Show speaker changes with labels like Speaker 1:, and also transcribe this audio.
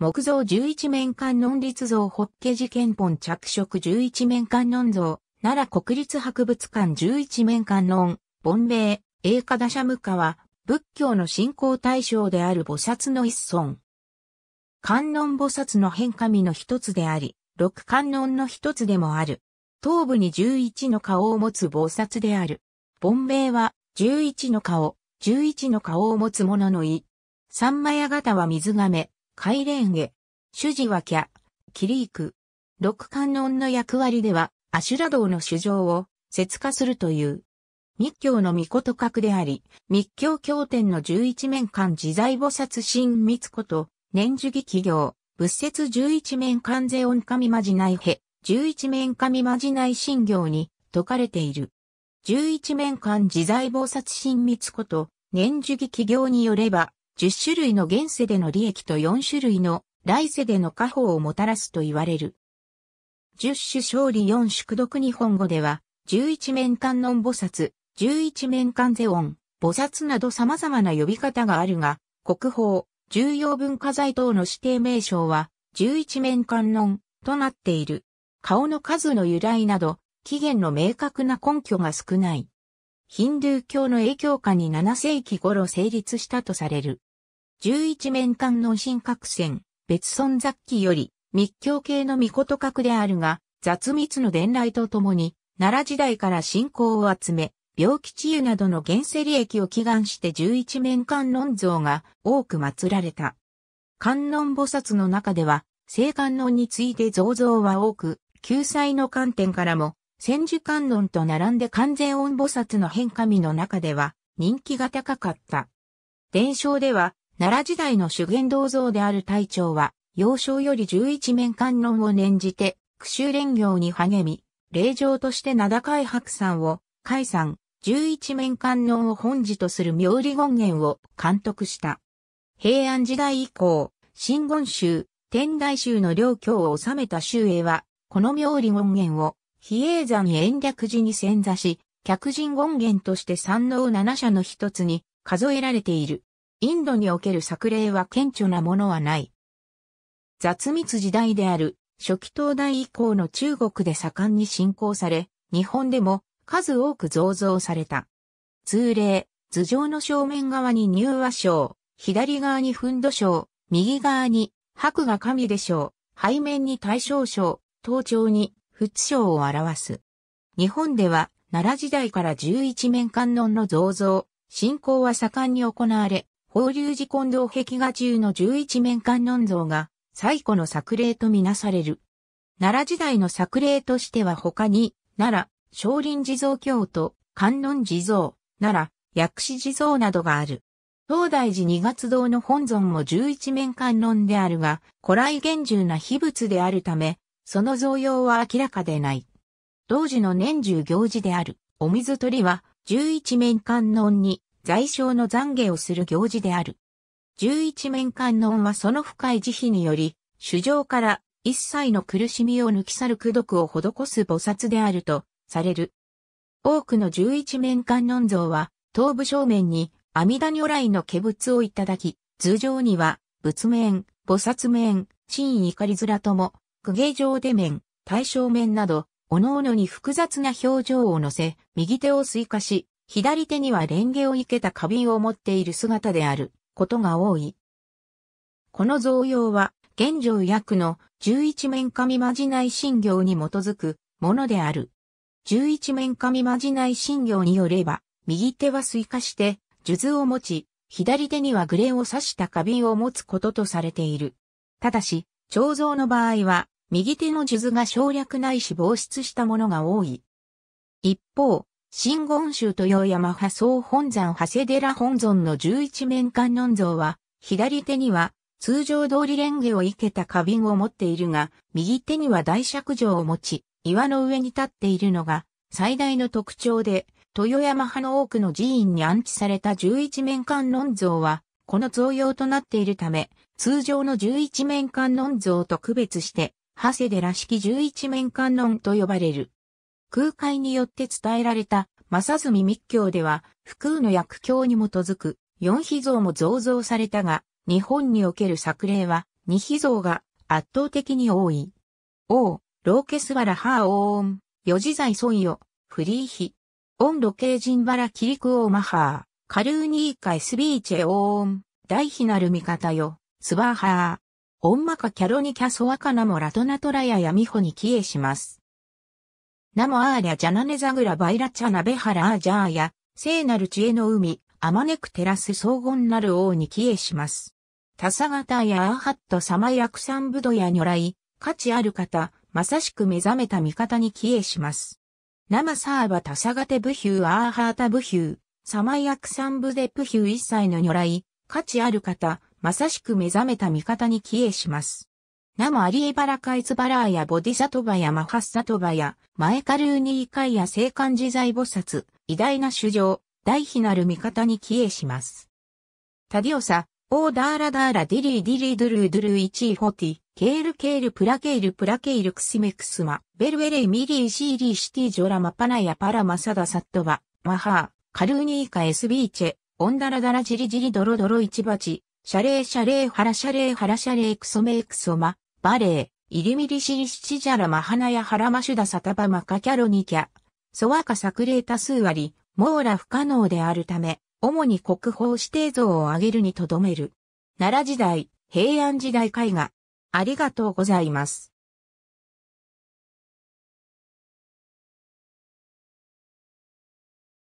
Speaker 1: 木造11面観音立像ッケ寺憲本着色11面観音像、奈良国立博物館11面観音、凡米英華ダシャムカは、仏教の信仰対象である菩薩の一尊。観音菩薩の変化身の一つであり、六観音の一つでもある。頭部に11の顔を持つ菩薩である。凡米は、11の顔、11の顔を持つ者の意。三枚屋型は水亀、海レンゲ、主事はキャ、キリーク。六観音の役割では、アシュラ道の主情を、説化するという。密教の御事格であり、密教経典の十一面間自在菩薩新密子と、年樹儀起業、仏説十一面間税音神まじないへ、十一面神まじない信行に、説かれている。十一面間自在菩薩新密子と、年樹儀起業によれば、10種類の現世での利益と4種類の来世での家宝をもたらすと言われる。10種勝利4宿読日本語では、11面観音菩薩、11面観世音、菩薩など様々な呼び方があるが、国宝、重要文化財等の指定名称は、11面観音となっている。顔の数の由来など、起源の明確な根拠が少ない。ヒンドゥー教の影響下に7世紀頃成立したとされる。11面観の新角線、別尊雑記より、密教系の御事格であるが、雑密の伝来とともに、奈良時代から信仰を集め、病気治癒などの現世利益を祈願して11面観音像が多く祀られた。観音菩薩の中では、聖観音について造像は多く、救済の観点からも、千手観音と並んで完全音菩薩の変化身の中では人気が高かった。伝承では、奈良時代の修験銅像である隊長は、幼少より十一面観音を念じて、苦修連行に励み、霊場として名高い白山を、海山、十一面観音を本寺とする妙理権現を監督した。平安時代以降、新言宗、天台宗の領教を治めた宗英は、この妙理権現を、比叡山延暦寺に潜座し、客人権現として三能七社の一つに数えられている。インドにおける作例は顕著なものはない。雑密時代である初期東大以降の中国で盛んに信仰され、日本でも数多く造像された。通例、頭上の正面側に入和章、左側にふん章、右側に白が神で章、背面に大正章、頭頂に仏章を表す。日本では奈良時代から十一面観音の造像、信仰は盛んに行われ、法隆寺近藤壁画中の十一面観音像が最古の作例とみなされる。奈良時代の作例としては他に、奈良、少林寺像京都、観音寺像、奈良、薬師寺像などがある。東大寺二月堂の本尊も十一面観音であるが、古来厳重な秘仏であるため、その造用は明らかでない。当時の年中行事である、お水取りは、十一面観音に在商の懺悔をする行事である。十一面観音はその深い慈悲により、主情から一切の苦しみを抜き去る苦毒を施す菩薩であるとされる。多くの十一面観音像は、頭部正面に阿弥陀如来の化仏をいただき、頭上には仏面、菩薩面、真意怒り面とも、苦芸上で面、対象面など、おのおのに複雑な表情を乗せ、右手を追加し、左手にはレンゲを生けた花瓶を持っている姿であることが多い。この造用は、現状役の十一面神まじない信行に基づくものである。十一面神まじない信行によれば、右手はスイカして、数珠を持ち、左手にはグレーを刺した花瓶を持つこととされている。ただし、彫像の場合は、右手の数珠が省略ないし防失したものが多い。一方、新言宗豊山派総本山長谷寺本尊の十一面観音像は、左手には通常通り蓮華を生けた花瓶を持っているが、右手には大尺状を持ち、岩の上に立っているのが最大の特徴で、豊山派の多くの寺院に安置された十一面観音像は、この造用となっているため、通常の十一面観音像と区別して、長谷寺式十一面観音と呼ばれる。空海によって伝えられた、正住密教では、不空の薬教に基づく、四秘蔵も増造されたが、日本における作例は、二秘蔵が圧倒的に多い。王、ローケスワラハーオーン、四字財孫よ、フリーヒ。オンロケージンバラキリクオーマハー、カルーニーカイスビーチェオーン、大秘なる味方よ、スバーハー。オンマカキャロニキャソワカナモラトナトラヤヤミホに帰依します。ナモアーリャジャナネザグラバイラチャナベハラージャーや、聖なる知恵の海、あまねく照らす荘厳なる王に帰依します。タサガタやアーハット様ヤクサンブドや如来、価値ある方、まさしく目覚めた味方に帰依します。ナマサーバタサガテブヒューアーハータブヒュー、サマヤクサンブデプヒュー一切の如来、価値ある方、まさしく目覚めた味方に帰依します。ナムアリエバラカイツバラーやボディサトバやマハッサトバやマエカルーニーカイや聖漢自在菩薩、偉大な主情、大悲なる味方に帰依します。タディオサ、オーダーラダーラディリーディリードゥルードゥルー1位フォティ、ケールケールプラケールプラケールクシメクスマ、ベルウェレイミリーシーリーシティジョラマパナヤパラマサダサットバ、マハー、カルーニーカエスビーチェ、オンダラダラジリジリドロドロイチバチ、シャレーシャレーハラシャレーハラシャレークソメークソマ、バレー、イリミリシリシジャラマハナヤハラマシュダサタバマカキャロニキャ、ソワカサクレータ数割、り、ーラ不可能であるため、主に国宝指定像を挙げるにとどめる。奈良時代、平安時代絵画。ありがとうございます。